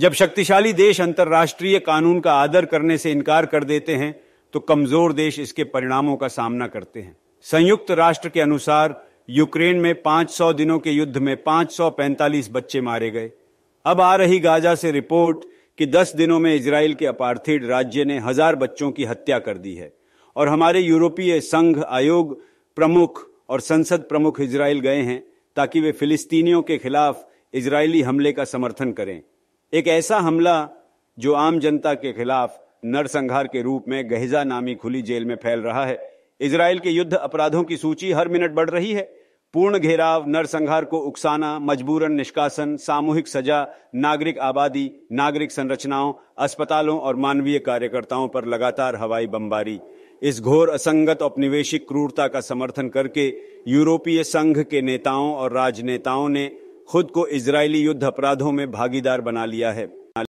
जब शक्तिशाली देश अंतर्राष्ट्रीय कानून का आदर करने से इनकार कर देते हैं तो कमजोर देश इसके परिणामों का सामना करते हैं संयुक्त राष्ट्र के अनुसार यूक्रेन में 500 दिनों के युद्ध में 545 बच्चे मारे गए अब आ रही गाजा से रिपोर्ट कि 10 दिनों में इसराइल के अपार्थिड राज्य ने हजार बच्चों की हत्या कर दी है और हमारे यूरोपीय संघ आयोग प्रमुख और संसद प्रमुख इसराइल गए हैं ताकि वे फिलिस्तीनियों के खिलाफ इसराइली हमले का समर्थन करें एक ऐसा हमला जो आम जनता के खिलाफ नरसंहार के रूप में गहजा नामी खुली जेल में फैल रहा है इसराइल के युद्ध अपराधों की सूची हर मिनट बढ़ रही है पूर्ण घेराव नरसंहार को उकसाना मजबूरन निष्कासन सामूहिक सजा नागरिक आबादी नागरिक संरचनाओं अस्पतालों और मानवीय कार्यकर्ताओं पर लगातार हवाई बमबारी इस घोर असंगत औपनिवेशिक क्रूरता का समर्थन करके यूरोपीय संघ के नेताओं और राजनेताओं ने खुद को इजरायली युद्ध अपराधों में भागीदार बना लिया है